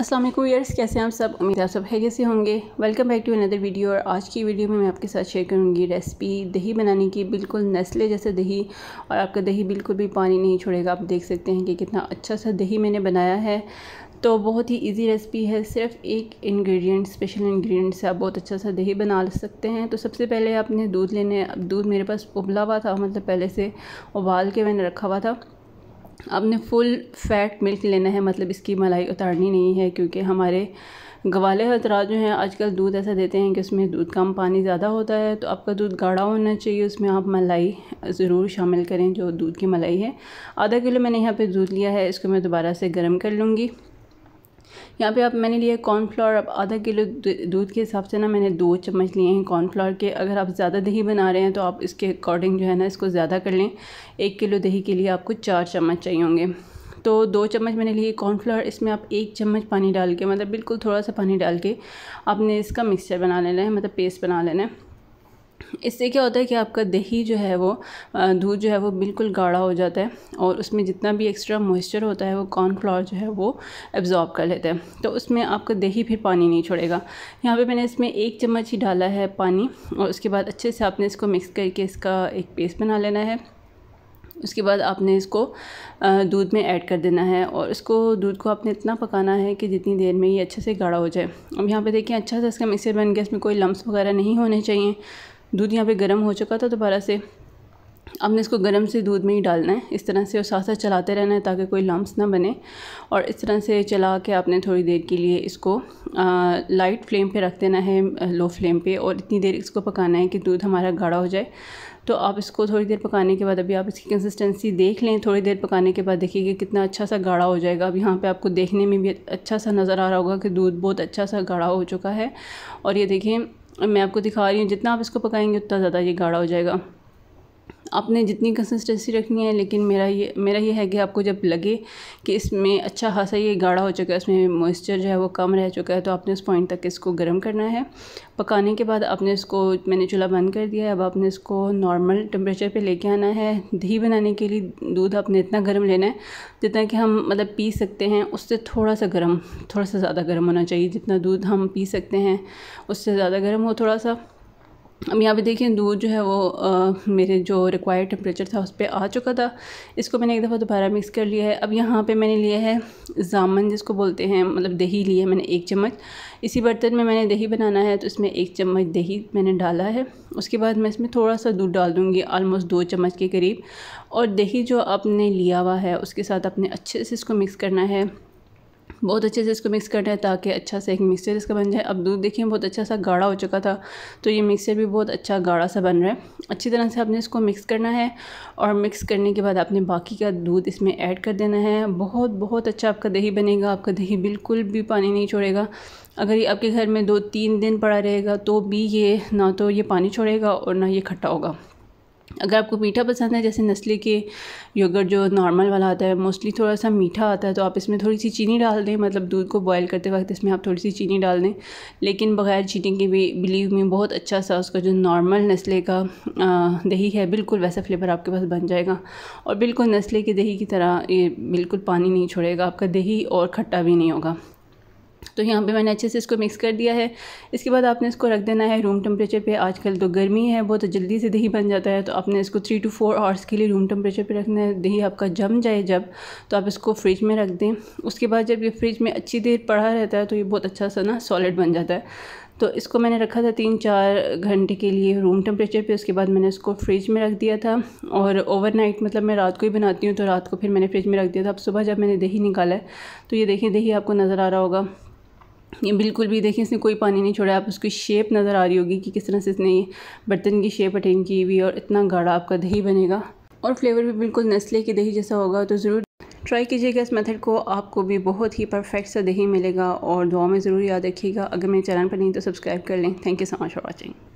Aslam years कैसे हैं आप सब उम्मीद आप सब हैगे से होंगे welcome back to another video और आज की वीडियो में मैं आपके साथ शेयर करूंगी रेसिपी दही बनाने की बिल्कुल नस्ले जैसे दही और आपका दही बिल्कुल भी पानी नहीं छोड़ेगा आप देख सकते हैं कि कितना अच्छा सा दही मैंने बनाया है तो बहुत ही इजी रेसिपी है सिर्फ एक इंग्रेडिएंट स्पेशल इंग्रेडिएंट से आप बहुत अच्छा सा दही बना सकते हैं तो सबसे पहले आपने दूध लेने दूध मेरे पास उबला हुआ था मतलब पहले से उबाल के मैंने रखा हुआ था आपने फुल फैट मिल्क लेना है मतलब इसकी मलाई उतारनी नहीं है क्योंकि हमारे गवाले हतरा जो हैं आजकल दूध ऐसा देते हैं कि उसमें दूध कम पानी ज़्यादा होता है तो आपका दूध गाढ़ा होना चाहिए उसमें आप मलाई ज़रूर शामिल करें जो दूध की मलाई है आधा किलो मैंने यहाँ पे दूध लिया है इसको मैं दोबारा से गर्म कर लूँगी यहाँ पे आप मैंने लिया कॉर्नफ्लावर अब आधा किलो दूध के हिसाब से ना मैंने दो चम्मच लिए हैं कॉर्नफ्लावर के अगर आप ज़्यादा दही बना रहे हैं तो आप इसके अकॉर्डिंग जो है ना इसको ज़्यादा कर लें एक किलो दही के लिए आपको चार चम्मच चाहिए होंगे तो दो चम्मच मैंने लिए कॉर्नफ्लावर इसमें आप एक चम्मच पानी डाल के मतलब बिल्कुल थोड़ा सा पानी डाल के आपने इसका मिक्सचर बना लेना है मतलब पेस्ट बना लेना है इससे क्या होता है कि आपका दही जो है वो दूध जो है वो बिल्कुल गाढ़ा हो जाता है और उसमें जितना भी एक्स्ट्रा मॉइस्चर होता है वो कॉर्नफ्लावर जो है वो एब्ज़ॉर्ब कर लेता है तो उसमें आपका दही फिर पानी नहीं छोड़ेगा यहाँ पे मैंने इसमें एक चम्मच ही डाला है पानी और उसके बाद अच्छे से आपने इसको मिक्स करके इसका एक पेस्ट बना लेना है उसके बाद आपने इसको दूध में ऐड कर देना है और इसको दूध को आपने इतना पकाना है कि जितनी देर में ये अच्छे से गाढ़ा हो जाए अब यहाँ पे देखिए अच्छा सा इसका मिक्सर बन गया इसमें कोई लम्स वगैरह नहीं होने चाहिए दूध यहाँ पे गर्म हो चुका था दोबारा से आपने इसको गर्म से दूध में ही डालना है इस तरह से और साथ साथ चलाते रहना है ताकि कोई लम्ब ना बने और इस तरह से चला के आपने थोड़ी देर के लिए इसको आ, लाइट फ्लेम पे रख देना है लो फ्लेम पे और इतनी देर इसको पकाना है कि दूध हमारा गाढ़ा हो जाए तो आप इसको थोड़ी देर पकाने के बाद अभी आप इसकी कंसिस्टेंसी देख लें थोड़ी देर पकाने के बाद देखिए कि कितना अच्छा सा गाढ़ा हो जाएगा अब यहाँ पे आपको देखने में भी अच्छा सा नज़र आ रहा होगा कि दूध बहुत अच्छा सा गाढ़ा हो चुका है और ये देखें मैं आपको दिखा रही हूँ जितना आप इसको पकाएंगे उतना ज़्यादा ये गाढ़ा हो जाएगा आपने जितनी कंसिस्टेंसी रखनी है लेकिन मेरा ये मेरा ये है कि आपको जब लगे कि इसमें अच्छा खासा ये गाढ़ा हो चुका है इसमें मॉइस्चर जो है वो कम रह चुका है तो आपने उस पॉइंट तक इसको गर्म करना है पकाने के बाद आपने इसको मैंने चूल्हा बंद कर दिया है अब आपने इसको नॉर्मल टेम्परेचर पर लेके आना है दही बनाने के लिए दूध आपने इतना गर्म लेना है जितना कि हम मतलब पी सकते हैं उससे थोड़ा सा गर्म थोड़ा सा ज़्यादा गर्म होना चाहिए जितना दूध हम पी सकते हैं उससे ज़्यादा गर्म हो थोड़ा सा अब यहाँ पे देखिए दूध जो है वो आ, मेरे जो रिक्वायर्ड टेम्परेचर था उस पर आ चुका था इसको मैंने एक दफ़ा दोबारा मिक्स कर लिया है अब यहाँ पे मैंने लिया है जामन जिसको बोलते हैं मतलब दही लिया है मैंने एक चम्मच इसी बर्तन में मैंने दही बनाना है तो इसमें एक चम्मच दही मैंने डाला है उसके बाद मैं इसमें थोड़ा सा दूध डाल दूँगी आलमोस्ट दो चम्मच के करीब और दही जो आपने लिया हुआ है उसके साथ आपने अच्छे से इसको मिक्स करना है बहुत अच्छे से इसको मिक्स करना है ताकि अच्छा सा एक मिक्सचर इसका बन जाए अब दूध देखिए बहुत अच्छा सा गाढ़ा हो चुका था तो ये मिक्सचर भी बहुत अच्छा गाढ़ा सा बन रहा है अच्छी तरह से आपने इसको मिक्स करना है और मिक्स करने के बाद आपने बाकी का दूध इसमें ऐड कर देना है बहुत बहुत अच्छा आपका दही बनेगा आपका दही बिल्कुल भी पानी नहीं छोड़ेगा अगर ये आपके घर में दो तीन दिन पड़ा रहेगा तो भी ये ना तो ये पानी छोड़ेगा और ना ये खट्टा होगा अगर आपको मीठा पसंद है जैसे नस्ली के योगर्ट जो नॉर्मल वाला आता है मोस्टली थोड़ा सा मीठा आता है तो आप इसमें थोड़ी सी चीनी डाल दें मतलब दूध को बॉयल करते वक्त इसमें आप थोड़ी सी चीनी डाल दें लेकिन बगैर चीनी के भी बिलीव में बहुत अच्छा सा उसका जो नॉर्मल नस्ले का दही है बिल्कुल वैसा फ्लेवर आपके पास बन जाएगा और बिल्कुल नस्ले के दही की तरह ये बिल्कुल पानी नहीं छोड़ेगा आपका दही और खट्टा भी नहीं होगा तो यहाँ पे मैंने अच्छे से इसको मिक्स कर दिया है इसके बाद आपने इसको रख देना है रूम टेम्परेचर पे आजकल तो गर्मी है बहुत तो जल्दी से दही बन जाता है तो आपने इसको थ्री टू फोर आवर्स के लिए रूम टेम्परेचर पे रखना है दही आपका जम जाए जब तो आप इसको फ्रिज में रख दें उसके बाद जब ये फ्रिज में अच्छी देर पड़ा रहता है तो ये बहुत अच्छा सा ना सॉलिड बन जाता है तो इसको मैंने रखा था तीन चार घंटे के लिए रूम टेम्परेचर पे उसके बाद मैंने इसको फ्रिज में रख दिया था और ओवरनाइट मतलब मैं रात को ही बनाती हूँ तो रात को फिर मैंने फ्रिज में रख दिया था अब सुबह जब मैंने दही निकाला है तो ये देखिए दही आपको नज़र आ रहा होगा ये बिल्कुल भी देखें इसने कोई पानी नहीं छोड़ा आप उसकी शेप नज़र आ रही होगी कि किस तरह से इसने बर्तन की शेप अटेंड की हुई और इतना गाढ़ा आपका दही बनेगा और फ्लेवर भी बिल्कुल नस्ले के दही जैसा होगा तो ज़रूर ट्राई कीजिएगा इस मेथड को आपको भी बहुत ही परफेक्ट सा दही मिलेगा और दुआ में ज़रूर याद रखिएगा अगर मेरे चैनल पर नहीं तो सब्सक्राइब कर लें thank you so much for watching